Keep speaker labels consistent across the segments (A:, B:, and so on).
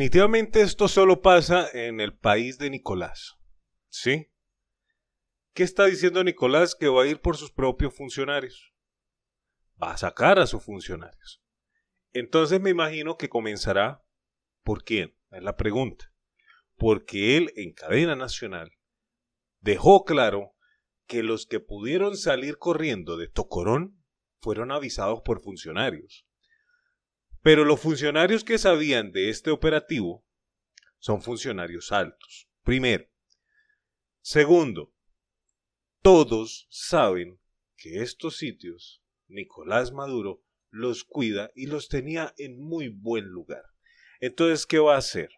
A: Definitivamente esto solo pasa en el país de Nicolás. ¿Sí? ¿Qué está diciendo Nicolás? Que va a ir por sus propios funcionarios. Va a sacar a sus funcionarios. Entonces me imagino que comenzará por quién, es la pregunta. Porque él en cadena nacional dejó claro que los que pudieron salir corriendo de Tocorón fueron avisados por funcionarios. Pero los funcionarios que sabían de este operativo son funcionarios altos. Primero. Segundo, todos saben que estos sitios Nicolás Maduro los cuida y los tenía en muy buen lugar. Entonces, ¿qué va a hacer?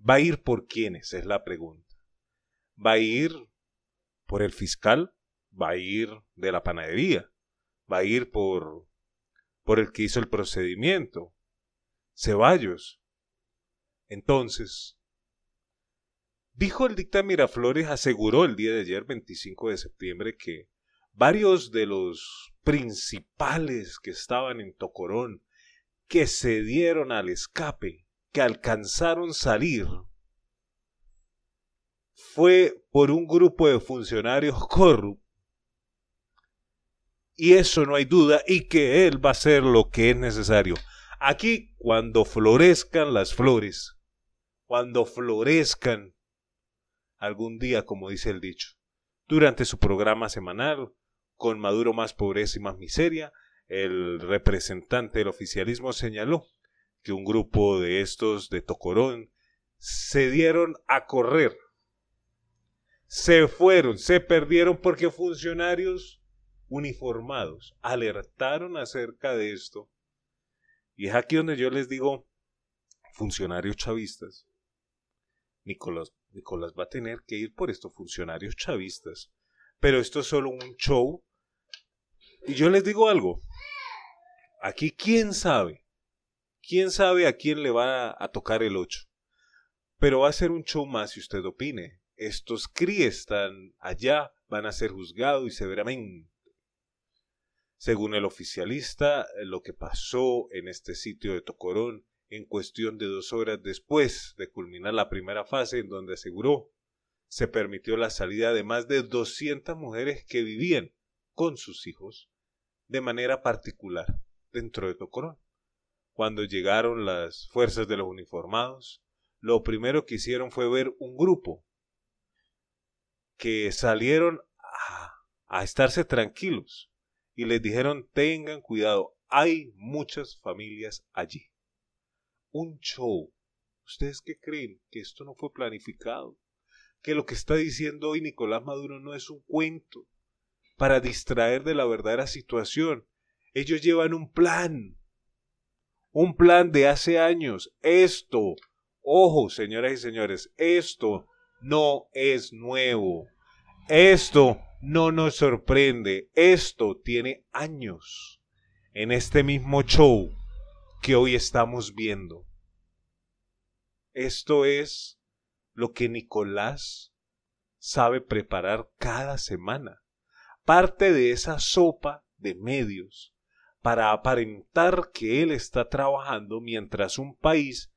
A: ¿Va a ir por quiénes? Es la pregunta. ¿Va a ir por el fiscal? ¿Va a ir de la panadería? ¿Va a ir por por el que hizo el procedimiento, Ceballos. Entonces, dijo el dicta Miraflores, aseguró el día de ayer, 25 de septiembre, que varios de los principales que estaban en Tocorón, que se dieron al escape, que alcanzaron salir, fue por un grupo de funcionarios corruptos y eso no hay duda, y que Él va a hacer lo que es necesario. Aquí, cuando florezcan las flores, cuando florezcan algún día, como dice el dicho, durante su programa semanal, con Maduro más pobreza y más miseria, el representante del oficialismo señaló que un grupo de estos de Tocorón se dieron a correr, se fueron, se perdieron porque funcionarios uniformados alertaron acerca de esto. Y es aquí donde yo les digo, funcionarios chavistas, Nicolás, Nicolás va a tener que ir por estos funcionarios chavistas. Pero esto es solo un show. Y yo les digo algo, aquí quién sabe, quién sabe a quién le va a tocar el 8. Pero va a ser un show más si usted opine. Estos CRI están allá, van a ser juzgados y severamente según el oficialista, lo que pasó en este sitio de Tocorón en cuestión de dos horas después de culminar la primera fase en donde aseguró se permitió la salida de más de 200 mujeres que vivían con sus hijos de manera particular dentro de Tocorón. Cuando llegaron las fuerzas de los uniformados, lo primero que hicieron fue ver un grupo que salieron a, a estarse tranquilos y les dijeron tengan cuidado, hay muchas familias allí. Un show. ¿Ustedes qué creen? Que esto no fue planificado. Que lo que está diciendo hoy Nicolás Maduro no es un cuento para distraer de la verdadera situación. Ellos llevan un plan. Un plan de hace años. Esto, ojo, señoras y señores, esto no es nuevo. Esto no nos sorprende, esto tiene años en este mismo show que hoy estamos viendo. Esto es lo que Nicolás sabe preparar cada semana, parte de esa sopa de medios para aparentar que él está trabajando mientras un país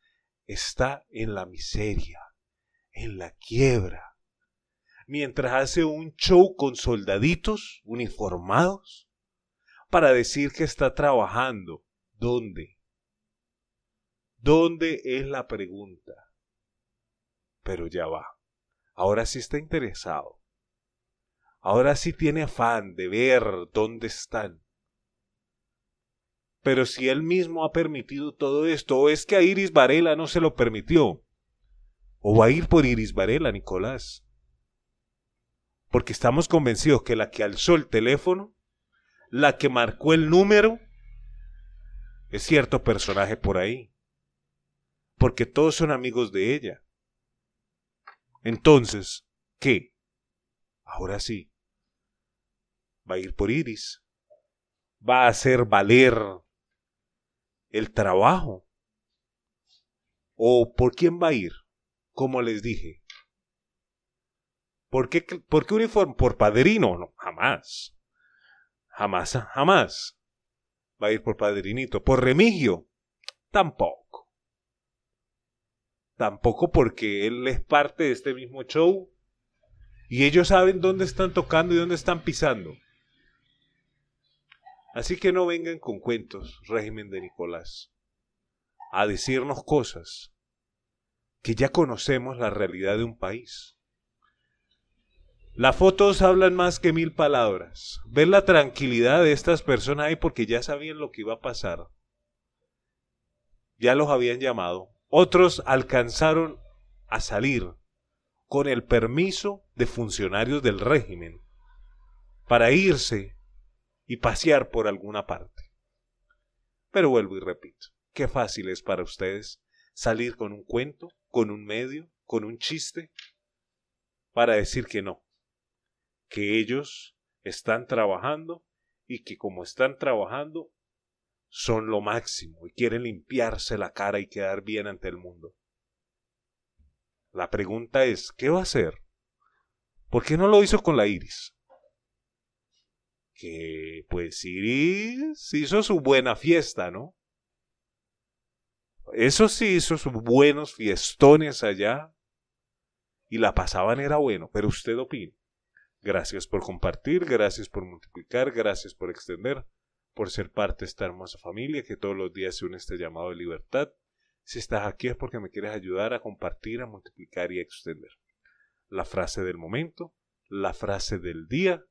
A: está en la miseria, en la quiebra, mientras hace un show con soldaditos uniformados para decir que está trabajando. ¿Dónde? ¿Dónde es la pregunta? Pero ya va. Ahora sí está interesado. Ahora sí tiene afán de ver dónde están. Pero si él mismo ha permitido todo esto, o es que a Iris Varela no se lo permitió, o va a ir por Iris Varela, Nicolás porque estamos convencidos que la que alzó el teléfono, la que marcó el número, es cierto personaje por ahí, porque todos son amigos de ella. Entonces, ¿qué? Ahora sí, va a ir por Iris, va a hacer valer el trabajo. ¿O por quién va a ir? Como les dije, ¿Por qué, por qué uniforme? ¿Por padrino? No, jamás. Jamás, jamás. Va a ir por padrinito. ¿Por remigio? Tampoco. Tampoco porque él es parte de este mismo show. Y ellos saben dónde están tocando y dónde están pisando. Así que no vengan con cuentos, régimen de Nicolás, a decirnos cosas que ya conocemos la realidad de un país. Las fotos hablan más que mil palabras. Ver la tranquilidad de estas personas ahí porque ya sabían lo que iba a pasar. Ya los habían llamado. Otros alcanzaron a salir con el permiso de funcionarios del régimen para irse y pasear por alguna parte. Pero vuelvo y repito, qué fácil es para ustedes salir con un cuento, con un medio, con un chiste, para decir que no, que ellos están trabajando y que como están trabajando son lo máximo y quieren limpiarse la cara y quedar bien ante el mundo. La pregunta es, ¿qué va a hacer? ¿Por qué no lo hizo con la Iris? Que pues Iris hizo su buena fiesta, ¿no? Eso sí hizo sus buenos fiestones allá y la pasaban era bueno, pero usted opina. Gracias por compartir, gracias por multiplicar, gracias por extender, por ser parte de esta hermosa familia que todos los días se une a este llamado de libertad. Si estás aquí es porque me quieres ayudar a compartir, a multiplicar y a extender. La frase del momento, la frase del día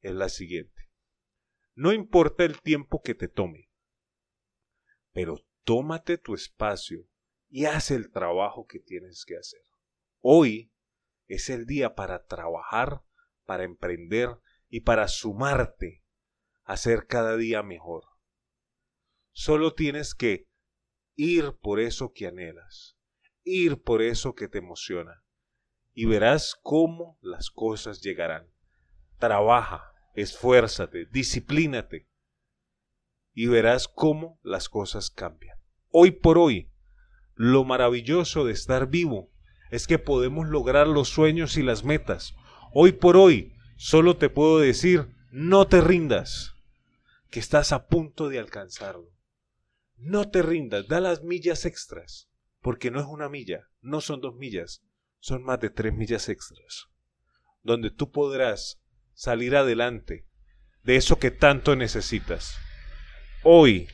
A: es la siguiente. No importa el tiempo que te tome, pero tómate tu espacio y haz el trabajo que tienes que hacer. Hoy es el día para trabajar para emprender y para sumarte a ser cada día mejor. Solo tienes que ir por eso que anhelas, ir por eso que te emociona, y verás cómo las cosas llegarán. Trabaja, esfuérzate, disciplínate, y verás cómo las cosas cambian. Hoy por hoy, lo maravilloso de estar vivo es que podemos lograr los sueños y las metas Hoy por hoy solo te puedo decir, no te rindas, que estás a punto de alcanzarlo. No te rindas, da las millas extras, porque no es una milla, no son dos millas, son más de tres millas extras, donde tú podrás salir adelante de eso que tanto necesitas. Hoy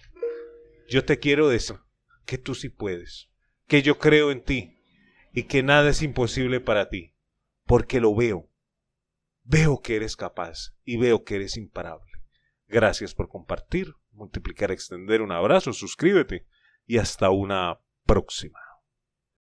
A: yo te quiero decir que tú sí puedes, que yo creo en ti y que nada es imposible para ti, porque lo veo, Veo que eres capaz y veo que eres imparable. Gracias por compartir, multiplicar, extender. Un abrazo, suscríbete y hasta una próxima.